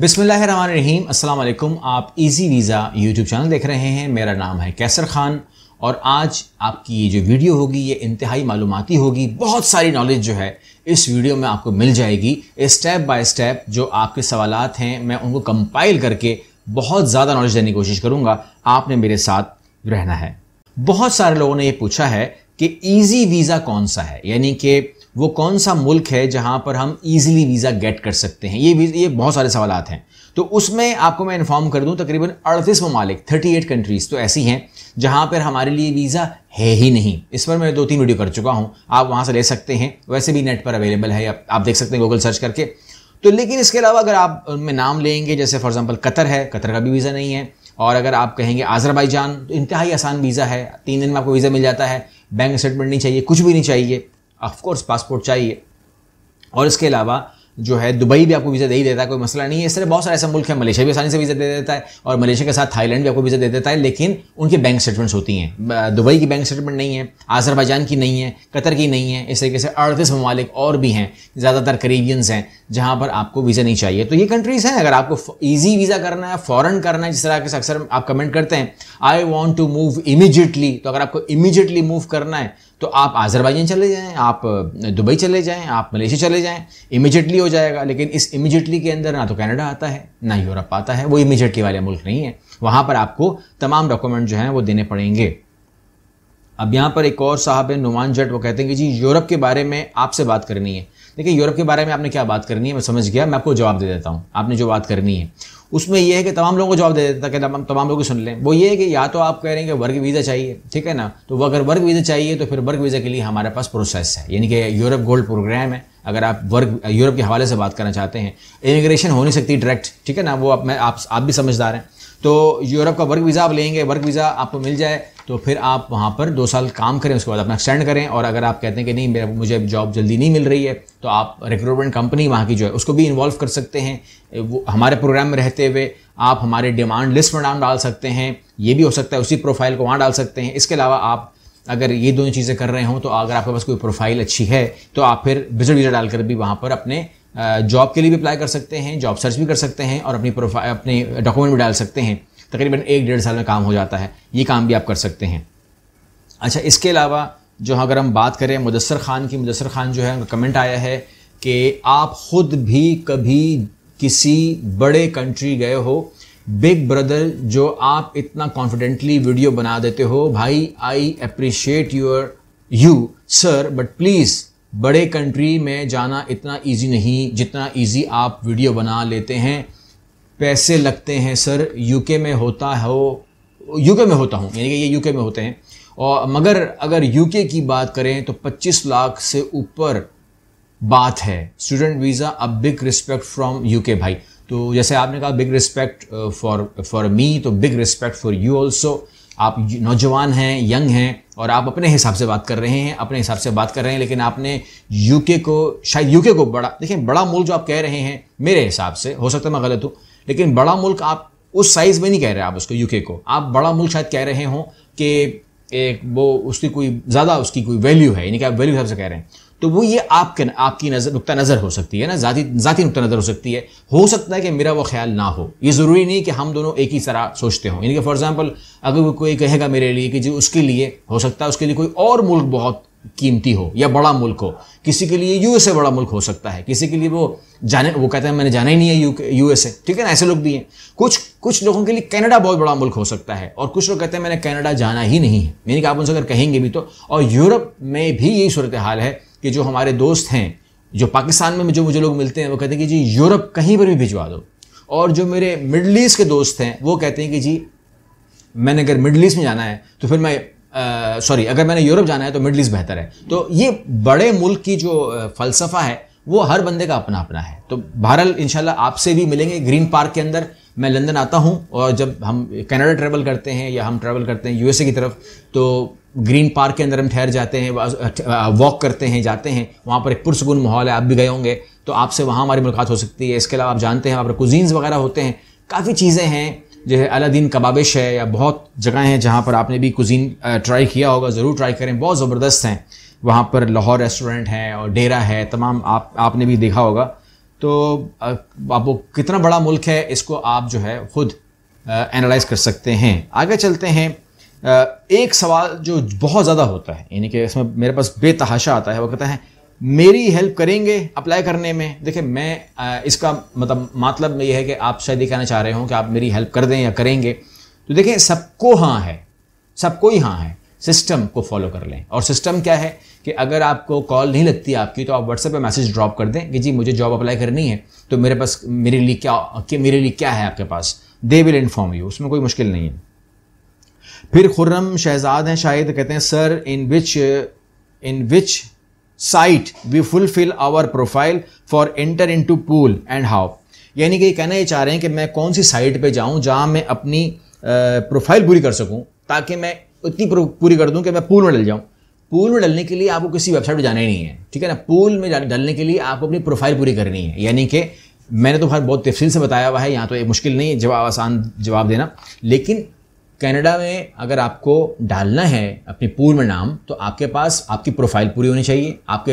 बिसमीम अल्लाम आप इजी वीज़ा यूट्यूब चैनल देख रहे हैं मेरा नाम है कैसर ख़ान और आज आपकी ये जो वीडियो होगी ये इंतहाई मालूमती होगी बहुत सारी नॉलेज जो है इस वीडियो में आपको मिल जाएगी स्टेप बाय स्टेप जो आपके सवाल हैं मैं उनको कंपाइल करके बहुत ज़्यादा नॉलेज देने की कोशिश करूँगा आपने मेरे साथ रहना है बहुत सारे लोगों ने ये पूछा है कि ईजी वीज़ा कौन सा है यानी कि वो कौन सा मुल्क है जहाँ पर हम ईजिली वीज़ा गेट कर सकते हैं ये भी ये बहुत सारे सवाल हैं तो उसमें आपको मैं इन्फॉर्म कर दूँ तकरीबन अड़तीस ममालिक थर्टी एट कंट्रीज़ तो ऐसी हैं जहाँ पर हमारे लिए वीज़ा है ही नहीं इस पर मैं दो तीन वीडियो कर चुका हूँ आप वहाँ से ले सकते हैं वैसे भी नेट पर अवेलेबल है आप, देख सकते हैं गूगल सर्च करके तो लेकिन इसके अलावा अगर आप उनमें नाम लेंगे जैसे फॉर एग्ज़ाम्पल कतर है कतर का भी वीज़ा नहीं है और अगर आप कहेंगे आज़रबाईजान तो इंतहाई आसान वीज़ा है तीन दिन में आपको वीज़ा मिल जाता है बैंक स्टेटमेंट नहीं चाहिए कुछ भी नहीं चाहिए ऑफकोर्स पासपोर्ट चाहिए और इसके अलावा जो है दुबई भी आपको वीज़ा दे ही देता है कोई मसला नहीं है इस तरह बहुत सारे ऐसे मुल्क हैं मलेशिया भी आसानी से वीज़ा दे देता है और मलेशिया के साथ थाईलैंड भी आपको वीज़ा दे देता है लेकिन उनकी बैंक स्टेटमेंट्स होती हैं दुबई की बैंक स्टेटमेंट नहीं है आजरबाजान की नहीं है कतर की नहीं है इस तरीके से अड़तीस ममालिक और भी हैं ज़्यादातर करीबियंस हैं जहाँ पर आपको वीज़ा नहीं चाहिए तो ये कंट्रीज़ हैं अगर आपको ईजी वीज़ा करना है फ़ॉरन करना है जिस तरह के अक्सर आप कमेंट करते हैं I want to move immediately तो अगर आपको इमीजिएटली मूव करना है तो आप आजरबाइजान चले जाएँ आप दुबई चले जाएँ आप मलेशिया चले जाएँ इमीजिएटली हो जाएगा लेकिन इस इमिजिएटली के अंदर ना तो कनाडा आता है ना यूरोप आता है वो इमिजिएटली वाले मुल्क नहीं है वहां पर आपको तमाम डॉक्यूमेंट जो है वो देने पड़ेंगे अब यहां पर एक और साहब है नुमान जट वो कहते हैं कि जी यूरोप के बारे में आपसे बात करनी है देखिए यूरोप के बारे में आपने क्या बात करनी है मैं समझ गया मैं आपको जवाब दे देता हूँ आपने जो बात करनी है उसमें यह है कि तमाम लोगों को जवाब दे देता कि तमाम लोग सुन लें वो ये है कि या तो आप कह रहे हैं कि वर्क वीज़ा चाहिए ठीक है ना तो अगर वर्क वीज़ा चाहिए तो फिर वर्क वीज़ा के लिए हमारे पास प्रोसेस है यानी कि यूरोप गोल्ड प्रोग्राम है अगर आप वर्क यूरोप के हवाले से बात करना चाहते हैं इमिग्रेशन हो नहीं सकती डायरेक्ट ठीक है ना वो आप मैं आप आप भी समझदार हैं तो यूरोप का वर्क वीज़ा आप लेंगे वर्क वीज़ा आपको मिल जाए तो फिर आप वहाँ पर दो साल काम करें उसके बाद अपना एक्सटेंड करें और अगर आप कहते हैं कि नहीं मेरा मुझे जॉब जल्दी नहीं मिल रही है तो आप रिक्रूटमेंट कंपनी वहाँ की जो है उसको भी इन्वॉल्व कर सकते हैं वो हमारे प्रोग्राम में रहते हुए आप हमारे डिमांड लिस्ट में नाम डाल सकते हैं ये भी हो सकता है उसी प्रोफाइल को वहाँ डाल सकते हैं इसके अलावा आप अगर ये दोनों चीज़ें कर रहे हों तो अगर आपके पास कोई प्रोफाइल अच्छी है तो आप फिर विजिट वीज़ा डालकर भी वहाँ पर अपने जॉब के लिए भी अप्लाई कर सकते हैं जॉब सर्च भी कर सकते हैं और अपनी प्रोफाइल अपने डॉक्यूमेंट भी डाल सकते हैं तकरीबन एक डेढ़ साल में काम हो जाता है ये काम भी आप कर सकते हैं अच्छा इसके अलावा जो अगर हम बात करें मुदसर खान की मुदसर खान जो है उनका कमेंट आया है कि आप ख़ुद भी कभी किसी बड़े कंट्री गए हो बिग ब्रदर जो आप इतना कॉन्फिडेंटली वीडियो बना देते हो भाई I appreciate your you sir but please बड़े कंट्री में जाना इतना इजी नहीं जितना इजी आप वीडियो बना लेते हैं पैसे लगते हैं सर यूके में होता हो यूके में होता हूँ यानी कि ये यूके में होते हैं और मगर अगर यूके की बात करें तो 25 लाख से ऊपर बात है student visa a big respect from UK भाई तो जैसे आपने कहा big respect for for me तो big respect for you also आप नौजवान हैं यंग हैं और आप अपने हिसाब से बात कर रहे हैं अपने हिसाब से बात कर रहे हैं लेकिन आपने यूके को शायद यूके को बड़ा देखिए बड़ा मुल्क जो आप कह रहे हैं मेरे हिसाब से हो सकता है मैं गलत हूँ लेकिन बड़ा मुल्क आप उस साइज़ में नहीं कह रहे आप उसको यूके को आप बड़ा मुल्क शायद कह रहे हों कि एक वो उसकी कोई ज़्यादा उसकी कोई वैल्यू है यानी कि आप वैल्यू हिसाब से कह रहे हैं तो वो ये आपके आपकी नज़र नुकता नज़र हो सकती है ना ज़ाती ज़ाती नुकता नज़र हो सकती है हो सकता है कि मेरा वो ख्याल ना हो ये ज़रूरी नहीं कि हम दोनों एक ही तरह सोचते हों यानी कि फॉर एग्ज़ाम्पल अगर कोई कहेगा मेरे लिए कि जी उसके लिए हो सकता है उसके लिए कोई और मुल्क बहुत कीमती हो या बड़ा मुल्क हो किसी के लिए यूएसए बड़ा मुल्क हो सकता है किसी के लिए वो जाने वो कहते हैं मैंने जाना ही नहीं है यूएसए ठीक है ना ऐसे लोग भी हैं कुछ कुछ लोगों के लिए कनाडा बहुत बड़ा मुल्क हो सकता है और कुछ लोग कहते हैं मैंने कनाडा जाना ही नहीं है यानी कि आप उनसे अगर कहेंगे भी तो और यूरोप में भी यही सूरत हाल है कि जो हमारे दोस्त हैं जो पाकिस्तान में जो मुझे लोग मिलते हैं वो कहते हैं कि जी यूरोप कहीं पर भी भिजवा दो और जो मेरे मिडल ईस्ट के दोस्त हैं वो कहते हैं कि जी मैंने अगर मिडल ईस्ट में जाना है तो फिर मैं सॉरी अगर मैंने यूरोप जाना है तो मिडल ईस्ट बेहतर है तो ये बड़े मुल्क की जो फ़लसफ़ा है वो हर बंदे का अपना अपना है तो बहरहाल इन आपसे भी मिलेंगे ग्रीन पार्क के अंदर मैं लंदन आता हूँ और जब हम कनाडा ट्रैवल करते हैं या हम ट्रैवल करते हैं यूएसए की तरफ तो ग्रीन पार्क के अंदर हम ठहर जाते हैं वॉक करते हैं जाते हैं वहाँ पर एक पुरसकून माहौल है आप भी गए होंगे तो आपसे वहाँ हमारी मुलाकात हो सकती है इसके अलावा आप जानते हैं वहाँ पर कुजीन्स वगैरह होते हैं काफ़ी चीज़ें हैं जैसे अलादीन कबाबिश है या बहुत जगह हैं जहाँ पर आपने भी कुजीन ट्राई किया होगा ज़रूर ट्राई करें बहुत ज़बरदस्त हैं वहाँ पर लाहौर रेस्टोरेंट है और डेरा है तमाम आप आपने भी देखा होगा तो आप कितना बड़ा मुल्क है इसको आप जो है ख़ुद एनालाइज कर सकते हैं आगे चलते हैं एक सवाल जो बहुत ज़्यादा होता है यानी कि इसमें मेरे पास बेतहाशा आता है वो कहता है मेरी हेल्प करेंगे अप्लाई करने में देखिए मैं इसका मतलब मतलब ये है कि आप शायद ये कहना चाह रहे हो कि आप मेरी हेल्प कर दें या करेंगे तो देखें सबको हाँ है सबको ही हाँ है सिस्टम को फॉलो कर लें और सिस्टम क्या है कि अगर आपको कॉल नहीं लगती आपकी तो आप व्हाट्सएप पे मैसेज ड्रॉप कर दें कि जी मुझे जॉब अप्लाई करनी है तो मेरे पास मेरे लिए क्या मेरे लिए क्या है आपके पास दे विल इन्फॉर्म यू उसमें कोई मुश्किल नहीं है फिर खुर्रम शहजाद हैं शायद कहते हैं sir in which in which site we fulfil our profile for enter into pool and how यानी कि कहना ये चाह रहे हैं कि मैं कौन सी साइट पे जाऊं जहां मैं अपनी प्रोफाइल uh, पूरी कर सकूं ताकि मैं इतनी पूरी कर दूं कि मैं पूल में डल जाऊं पूल में डलने के लिए आपको किसी वेबसाइट पर जाना ही नहीं है ठीक है ना पूल में डलने के लिए आपको अपनी प्रोफाइल पूरी करनी है यानी कि मैंने तो हर बहुत तफसील से बताया हुआ है यहाँ तो ये मुश्किल नहीं जवाब आसान जवाब देना लेकिन कनाडा में अगर आपको डालना है अपने पूर्व नाम तो आपके पास आपकी प्रोफाइल पूरी होनी चाहिए आपके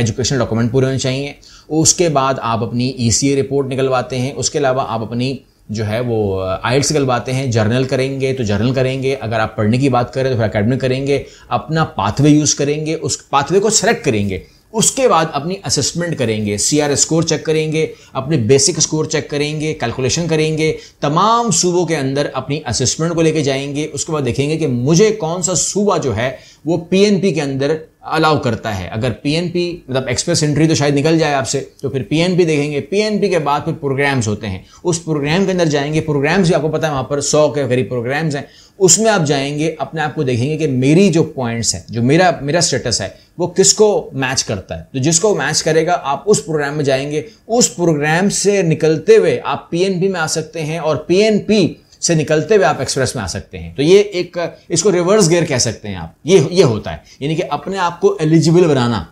एजुकेशन डॉक्यूमेंट पूरे होने चाहिए उसके बाद आप अपनी ई e रिपोर्ट निकलवाते हैं उसके अलावा आप अपनी जो है वो आइल्स uh, निकलवाते हैं जर्नल करेंगे तो जर्नल करेंगे अगर आप पढ़ने की बात करें तो फिर अकेडमिक करेंगे अपना पाथवे यूज़ करेंगे उस पाथवे को सेलेक्ट करेंगे उसके बाद अपनी असेसमेंट करेंगे आर स्कोर चेक करेंगे अपने बेसिक स्कोर चेक करेंगे कैलकुलेशन करेंगे तमाम सूबों के अंदर अपनी असेसमेंट को लेके जाएंगे उसके बाद देखेंगे कि मुझे कौन सा सूबा जो है वो पीएनपी के अंदर अलाउ करता है अगर पीएनपी मतलब एक्सप्रेस एंट्री तो शायद निकल जाए आपसे तो फिर पीएनपी देखेंगे पीएनपी के बाद फिर प्रोग्राम्स होते हैं उस प्रोग्राम के अंदर जाएंगे प्रोग्राम्स भी आपको पता है वहाँ पर सौ के करीब प्रोग्राम्स हैं उसमें आप जाएंगे अपने आप को देखेंगे कि मेरी जो पॉइंट्स हैं जो मेरा मेरा स्टेटस है वो किसको मैच करता है तो जिसको मैच करेगा आप उस प्रोग्राम में जाएंगे उस प्रोग्राम से निकलते हुए आप पीएनबी में आ सकते हैं और पीएनपी से निकलते हुए आप एक्सप्रेस में आ सकते हैं तो ये एक इसको रिवर्स गेयर कह सकते हैं आप ये ये होता है यानी कि अपने आप को एलिजिबल बनाना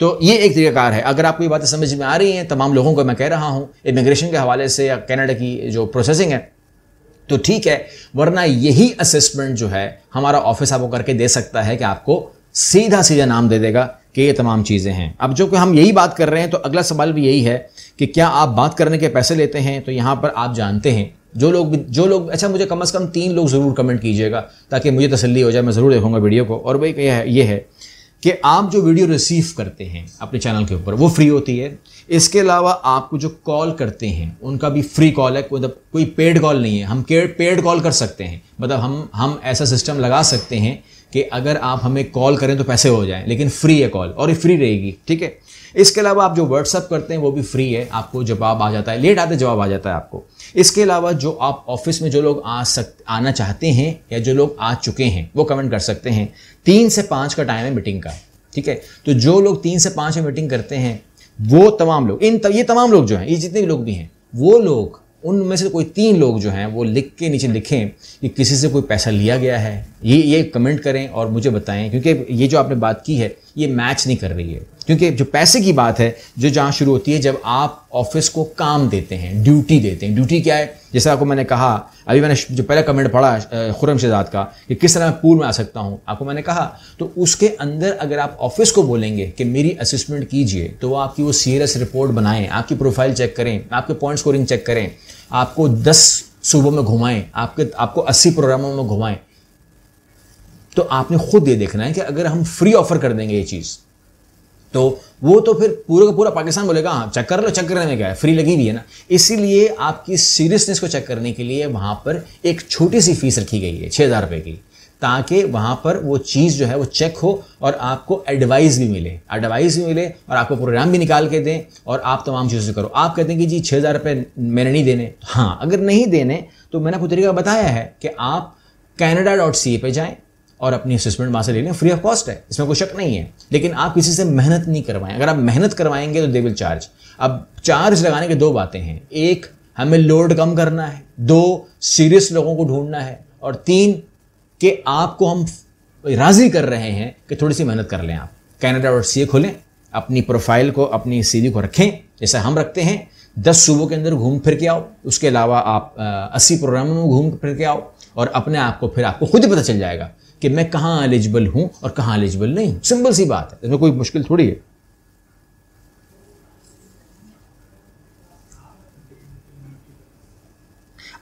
तो ये एक तरीकाकार है अगर आपको ये बातें समझ में आ रही हैं तमाम लोगों को मैं कह रहा हूँ इमिग्रेशन के हवाले से या कैनेडा की जो प्रोसेसिंग है तो ठीक है वरना यही असेसमेंट जो है हमारा ऑफिस आपको करके दे सकता है कि आपको सीधा सीधा नाम दे देगा कि ये तमाम चीज़ें हैं अब जो कि हम यही बात कर रहे हैं तो अगला सवाल भी यही है कि क्या आप बात करने के पैसे लेते हैं तो यहाँ पर आप जानते हैं जो लोग जो लोग अच्छा मुझे कम से कम तीन लोग ज़रूर कमेंट कीजिएगा ताकि मुझे तसल्ली हो जाए मैं ज़रूर देखूँगा वीडियो को और वही ये है कि आप जो वीडियो रिसीव करते हैं अपने चैनल के ऊपर वो फ्री होती है इसके अलावा आपको जो कॉल करते हैं उनका भी फ्री कॉल है मतलब कोई पेड कॉल नहीं है हम पेड कॉल कर सकते हैं मतलब हम हम ऐसा सिस्टम लगा सकते हैं कि अगर आप हमें कॉल करें तो पैसे हो जाएं लेकिन फ्री है कॉल और ये फ्री रहेगी ठीक है इसके अलावा आप जो व्हाट्सअप करते हैं वो भी फ्री है आपको जवाब आ जाता है लेट आते जवाब आ जाता है आपको इसके अलावा जो आप ऑफिस में जो लोग आ सक आना चाहते हैं या जो लोग आ चुके हैं वो कमेंट कर सकते हैं तीन से पाँच का टाइम है मीटिंग का ठीक है तो जो लोग तीन से पाँच में मीटिंग करते हैं वो तमाम लोग इन ये तमाम लोग जो हैं ये जितने भी लोग भी हैं वो लोग उनमें से कोई तीन लोग जो हैं वो लिख के नीचे लिखें कि किसी से कोई पैसा लिया गया है ये ये कमेंट करें और मुझे बताएं क्योंकि ये जो आपने बात की है ये मैच नहीं कर रही है क्योंकि जो पैसे की बात है जो जहाँ शुरू होती है जब आप ऑफिस को काम देते हैं ड्यूटी देते हैं ड्यूटी क्या है जैसा आपको मैंने कहा अभी मैंने जो पहला कमेंट पढ़ा खुरम शहजाद का कि किस तरह मैं पूर्व में आ सकता हूँ आपको मैंने कहा तो उसके अंदर अगर आप ऑफिस को बोलेंगे कि मेरी असिस्मेंट कीजिए तो वो आपकी वो सीरियस रिपोर्ट बनाएं आपकी प्रोफाइल चेक करें आपके पॉइंट स्कोरिंग चेक करें आपको दस सूबों में घुमाएं आपके आपको अस्सी प्रोग्रामों में घुमाएं तो आपने खुद ये देखना है कि अगर हम फ्री ऑफर कर देंगे ये चीज़ तो वो तो फिर पूरे का पूरा पाकिस्तान बोलेगा हाँ चेक कर लो चेक करने में क्या है फ्री लगी हुई है ना इसीलिए आपकी सीरियसनेस को चेक करने के लिए वहाँ पर एक छोटी सी फीस रखी गई है छः हज़ार रुपये की ताकि वहाँ पर वो चीज़ जो है वो चेक हो और आपको एडवाइस भी मिले एडवाइस भी मिले और आपको प्रोग्राम भी निकाल के दें और आप तमाम चीज़ें करो आप कहते हैं कि जी छः हज़ार रुपये मैंने नहीं देने हाँ अगर नहीं देने तो मैंने आपको तरीका बताया है कि आप कैनेडा डॉट सी ए पर जाएँ और अपनी असेसमेंट वहाँ से ले लें फ्री ऑफ कॉस्ट है इसमें कोई शक नहीं है लेकिन आप किसी से मेहनत नहीं करवाएं अगर आप मेहनत करवाएंगे तो दे विल चार्ज अब चार्ज लगाने के दो बातें हैं एक हमें लोड कम करना है दो सीरियस लोगों को ढूंढना है और तीन कि आपको हम राज़ी कर रहे हैं कि थोड़ी सी मेहनत कर लें आप कैनेडा डॉट सी खोलें अपनी प्रोफाइल को अपनी सी को रखें जैसा हम रखते हैं दस सूबों के अंदर घूम फिर के आओ उसके अलावा आप अस्सी प्रोग्रामों में घूम फिर के आओ और अपने आप को फिर आपको खुद ही पता चल जाएगा कि मैं कहाँ एलिजिबल हूँ और कहाँ एलिजिबल नहीं सिंपल सी बात है इसमें कोई मुश्किल थोड़ी है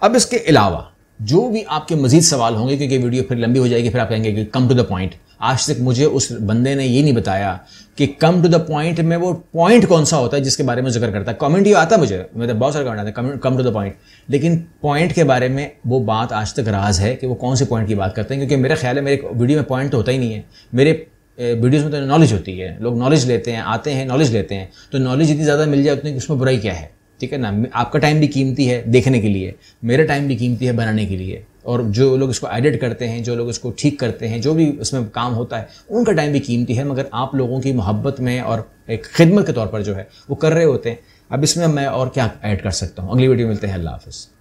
अब इसके अलावा जो भी आपके मजीद सवाल होंगे क्योंकि वीडियो फिर लंबी हो जाएगी फिर आप कहेंगे कि कम टू द पॉइंट आज तक मुझे उस बंदे ने ये नहीं बताया कि कम टू द पॉइंट में वो पॉइंट कौन सा होता है जिसके बारे में जिक्र करता है कमेंट ये आता मुझे तो बहुत सारे कमेंट आते हैं कम टू द पॉइंट लेकिन पॉइंट के बारे में वो बात आज तक राज है कि वो कौन से पॉइंट की बात करते हैं क्योंकि मेरा ख्याल है मेरे वीडियो में पॉइंट तो होता ही नहीं है मेरे वीडियोज़ में तो नॉलेज होती है लोग नॉलेज लेते हैं आते हैं नॉलेज लेते हैं तो नॉलेज जितनी ज़्यादा मिल जाए उतनी उसमें बुराई क्या है ठीक है ना आपका टाइम भी कीमती है देखने के लिए मेरा टाइम भी कीमती है बनाने के लिए और जो लोग इसको एडिट करते हैं जो लोग इसको ठीक करते हैं जो भी उसमें काम होता है उनका टाइम भी कीमती है मगर आप लोगों की मोहब्बत में और एक खिदमत के तौर पर जो है वो कर रहे होते हैं अब इसमें मैं और क्या ऐड कर सकता हूँ अगली वीडियो मिलते हैं अल्लाह हाफिज़